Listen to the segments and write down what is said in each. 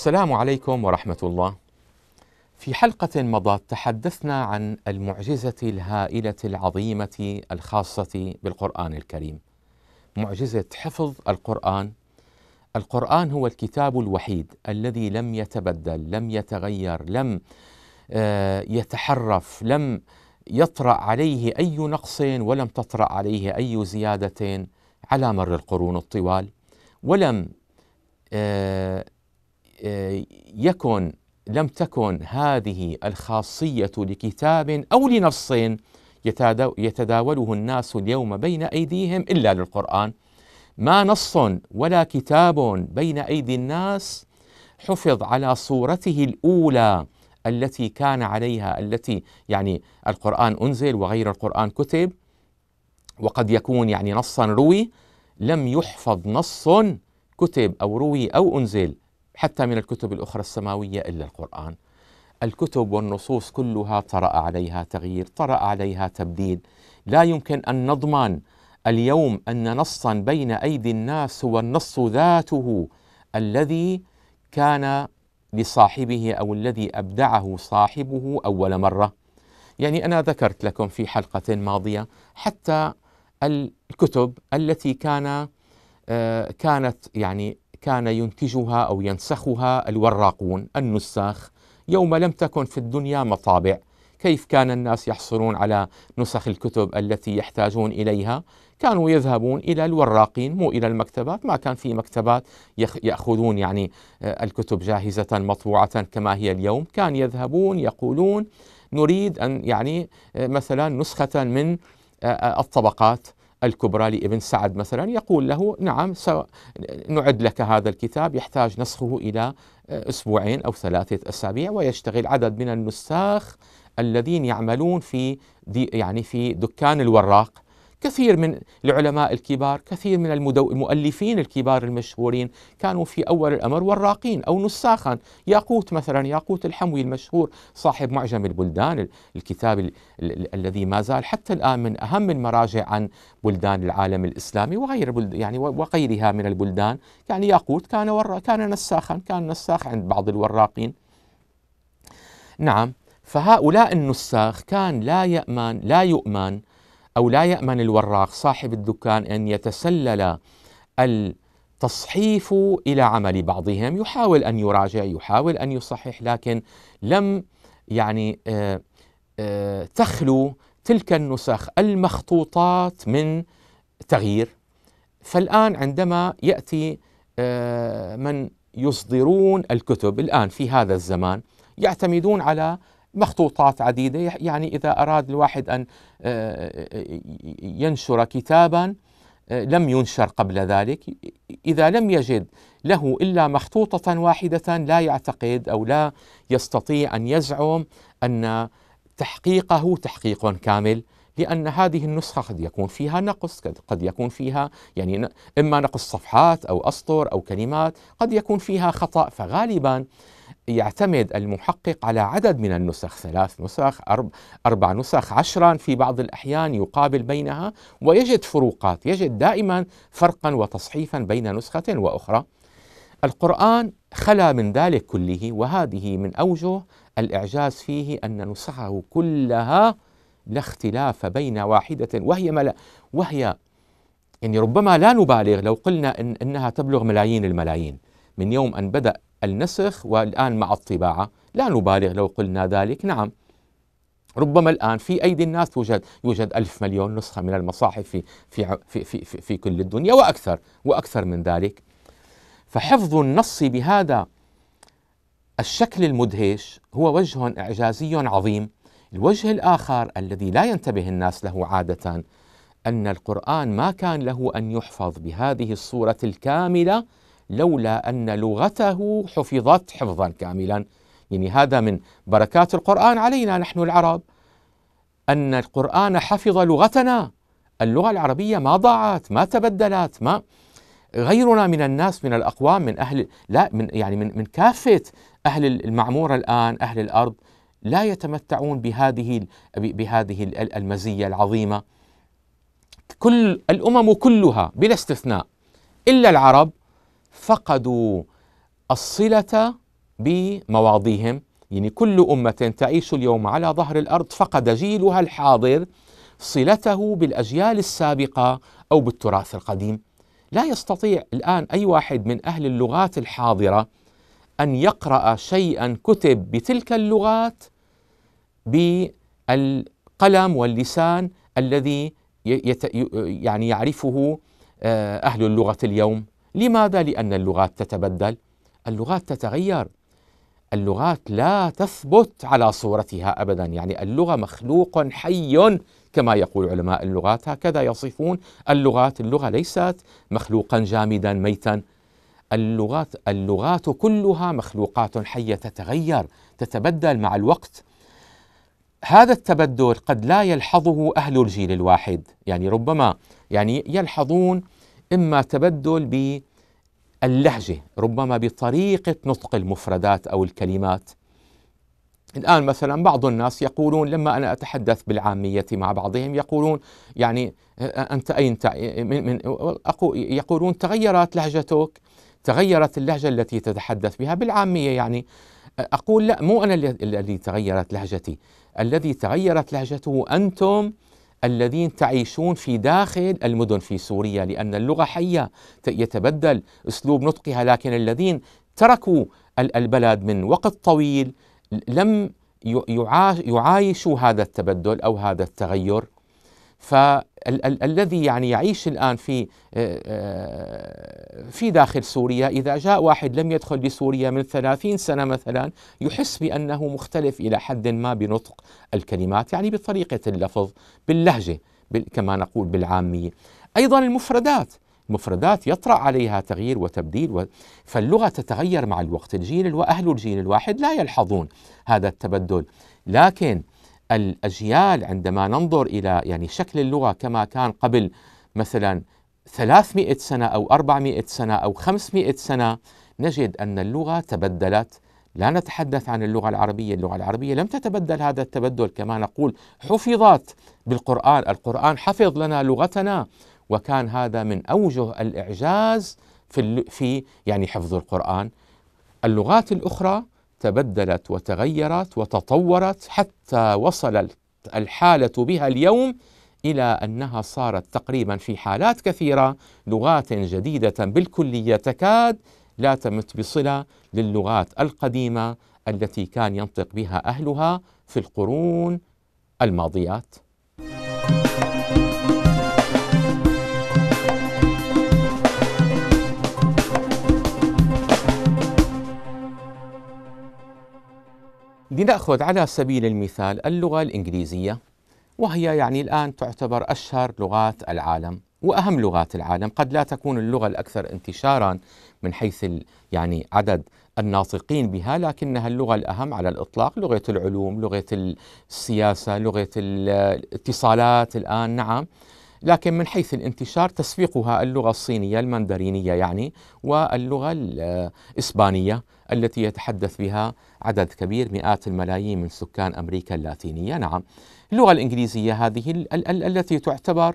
السلام عليكم ورحمة الله. في حلقة مضت تحدثنا عن المعجزة الهائلة العظيمة الخاصة بالقرآن الكريم. معجزة حفظ القرآن. القرآن هو الكتاب الوحيد الذي لم يتبدل، لم يتغير، لم آه، يتحرف، لم يطرأ عليه أي نقص ولم تطرأ عليه أي زيادة على مر القرون الطوال. ولم آه، آه، يكن لم تكن هذه الخاصية لكتاب أو لنص يتداوله الناس اليوم بين أيديهم إلا للقرآن ما نص ولا كتاب بين أيدي الناس حفظ على صورته الأولى التي كان عليها التي يعني القرآن أنزل وغير القرآن كتب وقد يكون يعني نصا روي لم يحفظ نص كتب أو روي أو أنزل حتى من الكتب الأخرى السماوية إلا القرآن الكتب والنصوص كلها طرأ عليها تغيير طرأ عليها تبديل لا يمكن أن نضمن اليوم أن نصا بين أيدي الناس هو النص ذاته الذي كان لصاحبه أو الذي أبدعه صاحبه أول مرة يعني أنا ذكرت لكم في حلقة ماضية حتى الكتب التي كان آه، كانت يعني كان ينتجها أو ينسخها الوراقون النساخ يوم لم تكن في الدنيا مطابع كيف كان الناس يحصلون على نسخ الكتب التي يحتاجون اليها كانوا يذهبون الى الوراقين مو الى المكتبات ما كان في مكتبات ياخذون يعني آه، الكتب جاهزه مطبوعه كما هي اليوم كان يذهبون يقولون نريد ان يعني آه، مثلا نسخه من آه، الطبقات الكبرى لابن سعد مثلا يقول له نعم نعد لك هذا الكتاب يحتاج نسخه إلى آه، أسبوعين أو ثلاثة أسابيع ويشتغل عدد من النساخ الذين يعملون في دي يعني في دكان الوراق كثير من العلماء الكبار كثير من المؤلفين الكبار المشهورين كانوا في أول الأمر وراقين أو نساخا ياقوت مثلا ياقوت الحموي المشهور صاحب معجم البلدان الكتاب ال... ال... الذي ما زال حتى الآن من أهم المراجع عن بلدان العالم الإسلامي وغير بلد... يعني وغيرها من البلدان يعني ياقوت كان ورا... كان نساخا كان نساخ عند بعض الوراقين نعم فهؤلاء النساخ كان لا يأمن لا يؤمن أو لا يأمن الوراق صاحب الدكان أن يتسلل التصحيف إلى عمل بعضهم يحاول أن يراجع يحاول أن يصحح لكن لم يعني آه، آه، تخلو تلك النسخ المخطوطات من تغيير فالآن عندما يأتي آه، من يصدرون الكتب الآن في هذا الزمان يعتمدون على مخطوطات عديدة يعني إذا أراد الواحد أن آه، آه، آه، ينشر كتابا لم ينشر قبل ذلك إذا لم يجد له إلا مخطوطة واحدة لا يعتقد أو لا يستطيع أن يزعم أن تحقيقه تحقيق كامل لأن هذه النسخة قد يكون فيها نقص قد يكون فيها يعني إما نقص صفحات أو أسطر أو كلمات قد يكون فيها خطأ فغالبا يعتمد المحقق على عدد من النسخ ثلاث نسخ أرب أربع نسخ عشرا في بعض الأحيان يقابل بينها ويجد فروقات يجد دائما فرقا وتصحيفا بين نسخة وأخرى القرآن خلا من ذلك كله وهذه من أوجه الإعجاز فيه أن نسخه كلها لا اختلاف بين واحدة وهي ملا وهي يعني ربما لا نبالغ لو قلنا إن أنها تبلغ ملايين الملايين من يوم أن بدأ النسخ والآن مع الطباعة لا نبالغ لو قلنا ذلك نعم ربما الآن في أيدي الناس توجد يوجد ألف مليون نسخة من المصاحف في, في, في, في, في, في كل الدنيا وأكثر وأكثر من ذلك فحفظ النص بهذا الشكل المدهش هو وجه إعجازي عظيم الوجه الآخر الذي لا ينتبه الناس له عادة أن القرآن ما كان له أن يحفظ بهذه الصورة الكاملة لولا أن لغته حفظت حفظا كاملا يعني هذا من بركات القرآن علينا نحن العرب أن القرآن حفظ لغتنا اللغة العربية ما ضاعت ما تبدلت ما غيرنا من الناس من الأقوام من أهل لا من يعني من من كافة أهل المعمورة الآن أهل الأرض لا يتمتعون بهذه بهذه المزية العظيمة كل الأمم كلها بلا استثناء إلا العرب فقدوا الصله بمواضيهم يعني كل امه تعيش اليوم على ظهر الارض فقد جيلها الحاضر صلته بالاجيال السابقه او بالتراث القديم لا يستطيع الان اي واحد من اهل اللغات الحاضره ان يقرا شيئا كتب بتلك اللغات بالقلم واللسان الذي يعني يعرفه آه، اهل اللغه اليوم لماذا؟ لأن اللغات تتبدل اللغات تتغير اللغات لا تثبت على صورتها أبدا يعني اللغة مخلوق حي كما يقول علماء اللغات هكذا يصفون اللغات اللغة ليست مخلوقا جامدا ميتا اللغات اللغات كلها مخلوقات حية تتغير تتبدل مع الوقت هذا التبدل قد لا يلحظه أهل الجيل الواحد يعني ربما يعني يلحظون إما تبدل باللهجة ربما بطريقة نطق المفردات أو الكلمات الآن مثلا بعض الناس يقولون لما أنا أتحدث بالعامية مع بعضهم يقولون يعني أنت أين من من يقولون تغيرت لهجتك تغيرت اللهجة التي تتحدث بها بالعامية يعني أقول لا مو أنا الذي تغيرت لهجتي الذي تغيرت لهجته أنتم الذين تعيشون في داخل المدن في سوريا لأن اللغة حية يتبدل أسلوب نطقها لكن الذين تركوا البلد من وقت طويل لم يعايشوا هذا التبدل أو هذا التغير ف ال- ال- الذي يعني يعيش الآن في آه، آه، في داخل سوريا إذا جاء واحد لم يدخل لسوريا من ثلاثين سنة مثلا يحس بأنه مختلف إلى حد ما بنطق الكلمات يعني بطريقة اللفظ باللهجة كما نقول بالعامية أيضا المفردات مفردات يطرأ عليها تغيير وتبديل و... فاللغة تتغير مع الوقت الجيل وأهل الجيل الواحد لا يلحظون هذا التبدل لكن الأجيال عندما ننظر إلى يعني شكل اللغة كما كان قبل مثلا 300 سنة أو 400 سنة أو 500 سنة نجد أن اللغة تبدلت لا نتحدث عن اللغة العربية اللغة العربية لم تتبدل هذا التبدل كما نقول حفظت بالقرآن القرآن حفظ لنا لغتنا وكان هذا من أوجه الإعجاز في, في يعني حفظ القرآن اللغات الأخرى تبدلت وتغيرت وتطورت حتى وصلت الحالة بها اليوم إلى أنها صارت تقريبا في حالات كثيرة لغات جديدة بالكلية تكاد لا تمت بصلة للغات القديمة التي كان ينطق بها أهلها في القرون الماضيات لنأخذ على سبيل المثال اللغة الإنجليزية وهي يعني الآن تعتبر أشهر لغات العالم وأهم لغات العالم قد لا تكون اللغة الأكثر انتشارا من حيث يعني عدد الناطقين بها لكنها اللغة الأهم على الإطلاق لغة العلوم لغة السياسة لغة الاتصالات الآن نعم لكن من حيث الانتشار تسبقها اللغة الصينية المندرينية يعني واللغة الإسبانية التي يتحدث بها عدد كبير مئات الملايين من سكان أمريكا اللاتينية نعم اللغة الإنجليزية هذه ال ال ال التي تعتبر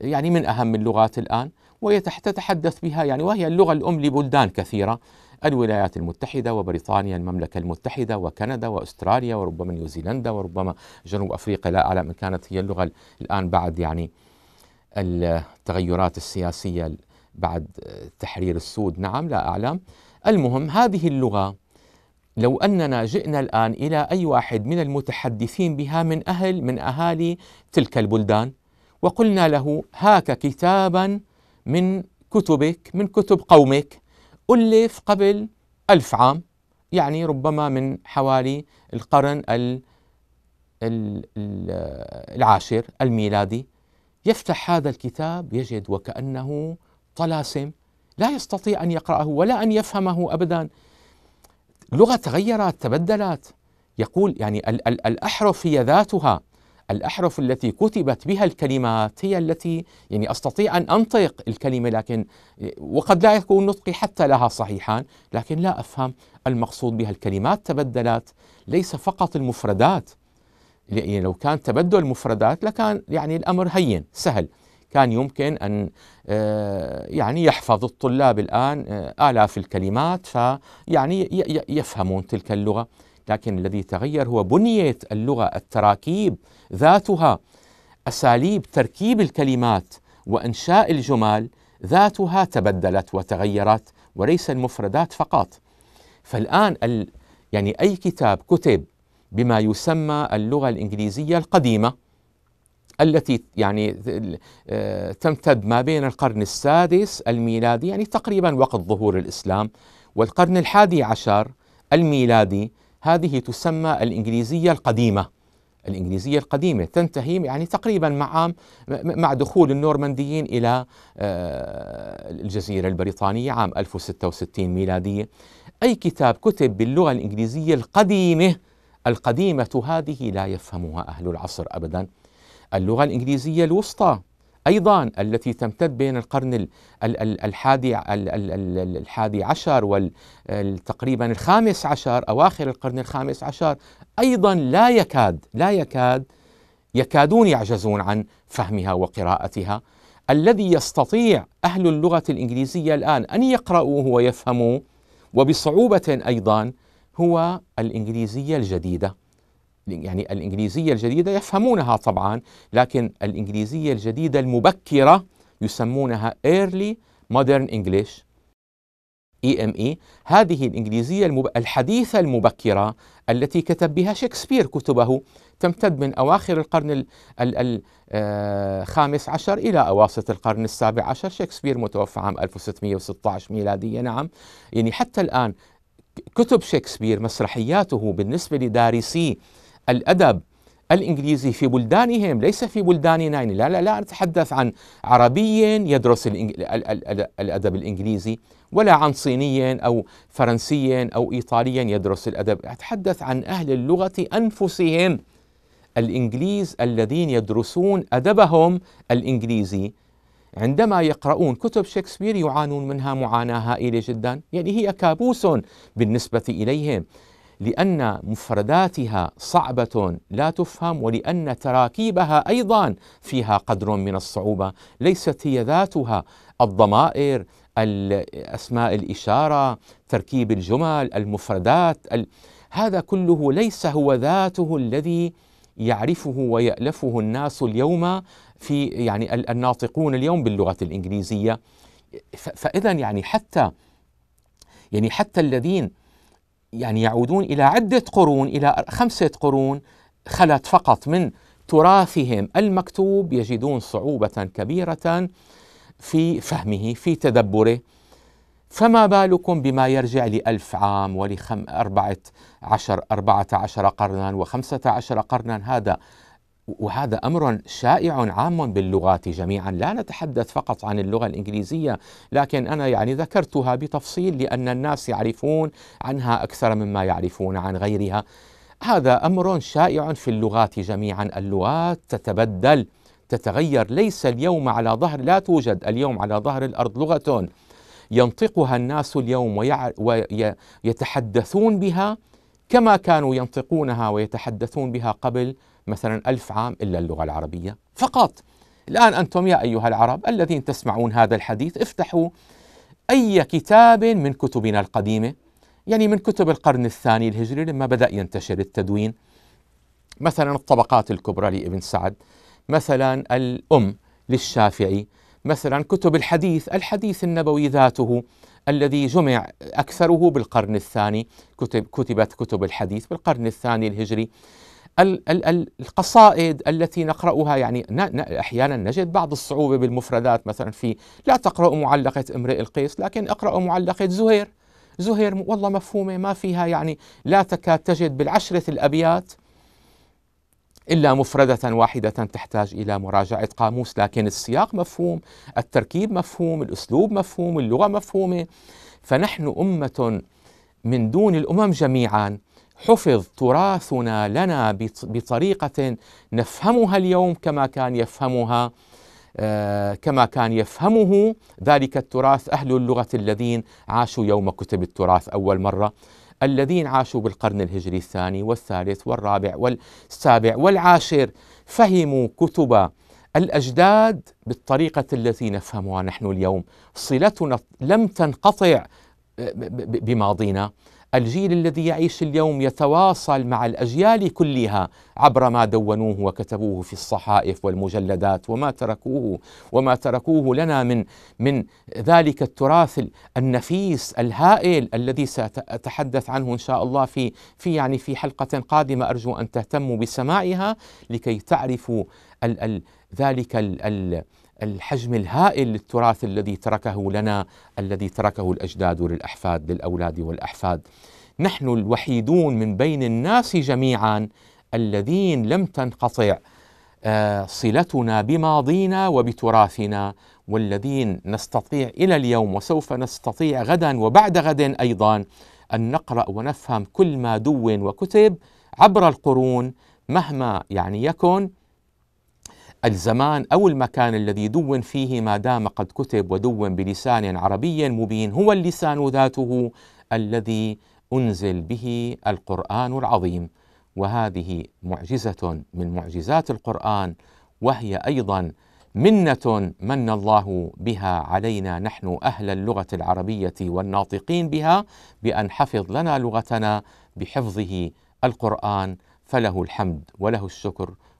يعني من أهم اللغات الآن ويتحدث بها يعني وهي اللغة الأم لبلدان كثيرة الولايات المتحدة وبريطانيا المملكة المتحدة وكندا وأستراليا وربما نيوزيلندا وربما جنوب أفريقيا لا أعلم إن كانت هي اللغة الآن بعد يعني التغيرات السياسية بعد تحرير السود نعم لا أعلم المهم هذه اللغة لو أننا جئنا الآن إلى أي واحد من المتحدثين بها من أهل من أهالي تلك البلدان وقلنا له هاك كتابا من كتبك من كتب قومك ألف قبل ألف عام يعني ربما من حوالي القرن العاشر الميلادي يفتح هذا الكتاب يجد وكأنه طلاسم لا يستطيع أن يقرأه ولا أن يفهمه أبدا لغة تغيرت تبدلت يقول يعني ال- ال- الأحرف هي ذاتها الأحرف التي كتبت بها الكلمات هي التي يعني أستطيع أن أنطق الكلمة لكن وقد لا يكون نطقي حتى لها صحيحا لكن لا أفهم المقصود بها الكلمات تبدلت ليس فقط المفردات يعني لو كان تبدل مفردات لكان يعني الامر هين سهل كان يمكن ان آه، يعني يحفظ الطلاب الان آه، الاف الكلمات فيعني يفهمون تلك اللغه لكن الذي تغير هو بنيه اللغه التراكيب ذاتها اساليب تركيب الكلمات وانشاء الجمل ذاتها تبدلت وتغيرت وليس المفردات فقط فالان يعني اي كتاب كتب بما يسمى اللغة الإنجليزية القديمة التي يعني آه، تمتد ما بين القرن السادس الميلادي يعني تقريبا وقت ظهور الإسلام والقرن الحادي عشر الميلادي هذه تسمى الإنجليزية القديمة الإنجليزية القديمة تنتهي يعني تقريبا مع مع دخول النورمانديين إلى آه، الجزيرة البريطانية عام 1066 ميلادية أي كتاب كتب باللغة الإنجليزية القديمة القديمة هذه لا يفهمها أهل العصر أبدا اللغة الإنجليزية الوسطى أيضا التي تمتد بين القرن الحادي الحادي عشر تقريبا الخامس عشر أواخر القرن الخامس عشر أيضا لا يكاد لا يكاد يكادون يعجزون عن فهمها وقراءتها الذي يستطيع أهل اللغة الإنجليزية الآن أن يقرأوه ويفهموه وبصعوبة أيضا هو الإنجليزية الجديدة يعني الإنجليزية الجديدة يفهمونها طبعا لكن الإنجليزية الجديدة المبكرة يسمونها Early Modern English EME e. هذه الإنجليزية المب... الحديثة المبكرة التي كتب بها شكسبير كتبه تمتد من أواخر القرن ال... ال... الخامس آه، عشر إلى أواسط القرن السابع عشر شكسبير متوفى عام 1616 ميلادية نعم يعني حتى الآن كتب شكسبير مسرحياته بالنسبة لدارسي الأدب الإنجليزي في بلدانهم ليس في بلداننا يعني لا لا لا نتحدث عن عربي يدرس الأدب الإنجليزي ولا عن صيني أو فرنسي أو إيطالي يدرس الأدب أتحدث عن أهل اللغة أنفسهم الإنجليز الذين يدرسون أدبهم الإنجليزي عندما يقرؤون كتب شكسبير يعانون منها معاناة هائلة جدا يعني هي كابوس بالنسبة إليهم لأن مفرداتها صعبة لا تفهم ولأن تراكيبها أيضا فيها قدر من الصعوبة ليست هي ذاتها الضمائر أسماء الإشارة تركيب الجمل المفردات هذا كله ليس هو ذاته الذي يعرفه ويألفه الناس اليوم في يعني الناطقون اليوم باللغة الإنجليزية فإذا يعني حتى يعني حتى الذين يعني يعودون إلى عدة قرون إلى خمسة قرون خلت فقط من تراثهم المكتوب يجدون صعوبة كبيرة في فهمه في تدبره فما بالكم بما يرجع لألف عام ولخم أربعة عشر أربعة عشر قرنا وخمسة عشر قرنا هذا وهذا امر شائع عام باللغات جميعا، لا نتحدث فقط عن اللغه الانجليزيه، لكن انا يعني ذكرتها بتفصيل لان الناس يعرفون عنها اكثر مما يعرفون عن غيرها. هذا امر شائع في اللغات جميعا، اللغات تتبدل تتغير، ليس اليوم على ظهر لا توجد اليوم على ظهر الارض لغه ينطقها الناس اليوم ويتحدثون بها كما كانوا ينطقونها ويتحدثون بها قبل مثلا ألف عام إلا اللغة العربية فقط الآن أنتم يا أيها العرب الذين تسمعون هذا الحديث افتحوا أي كتاب من كتبنا القديمة يعني من كتب القرن الثاني الهجري لما بدأ ينتشر التدوين مثلا الطبقات الكبرى لابن سعد مثلا الأم للشافعي مثلا كتب الحديث الحديث النبوي ذاته الذي جمع أكثره بالقرن الثاني كتب كتبت كتب الحديث بالقرن الثاني الهجري القصائد التي نقرأها يعني أحيانا نجد بعض الصعوبة بالمفردات مثلا في لا تقرأ معلقة امرئ القيس لكن اقرأ معلقة زهير زهير والله مفهومة ما فيها يعني لا تكاد تجد بالعشرة الأبيات إلا مفردة واحدة تحتاج إلى مراجعة قاموس لكن السياق مفهوم التركيب مفهوم الأسلوب مفهوم اللغة مفهومة فنحن أمة من دون الأمم جميعا حفظ تراثنا لنا بطريقة نفهمها اليوم كما كان يفهمها آه، كما كان يفهمه ذلك التراث أهل اللغة الذين عاشوا يوم كتب التراث أول مرة الذين عاشوا بالقرن الهجري الثاني والثالث والرابع والسابع والعاشر فهموا كتب الأجداد بالطريقة التي نفهمها نحن اليوم صلتنا لم تنقطع آه، بماضينا الجيل الذي يعيش اليوم يتواصل مع الاجيال كلها عبر ما دونوه وكتبوه في الصحائف والمجلدات وما تركوه وما تركوه لنا من من ذلك التراث النفيس الهائل الذي ساتحدث عنه ان شاء الله في في يعني في حلقه قادمه ارجو ان تهتموا بسماعها لكي تعرفوا ال ال ذلك ال ال الحجم الهائل للتراث الذي تركه لنا الذي تركه الأجداد للأحفاد للأولاد والأحفاد نحن الوحيدون من بين الناس جميعا الذين لم تنقطع آه، صلتنا بماضينا وبتراثنا والذين نستطيع الى اليوم وسوف نستطيع غدا وبعد غد ايضا ان نقرا ونفهم كل ما دون وكتب عبر القرون مهما يعني يكن الزمان أو المكان الذي دون فيه ما دام قد كتب ودون بلسان عربي مبين هو اللسان ذاته الذي أنزل به القرآن العظيم وهذه معجزة من معجزات القرآن وهي أيضا منة من الله بها علينا نحن أهل اللغة العربية والناطقين بها بأن حفظ لنا لغتنا بحفظه القرآن فله الحمد وله الشكر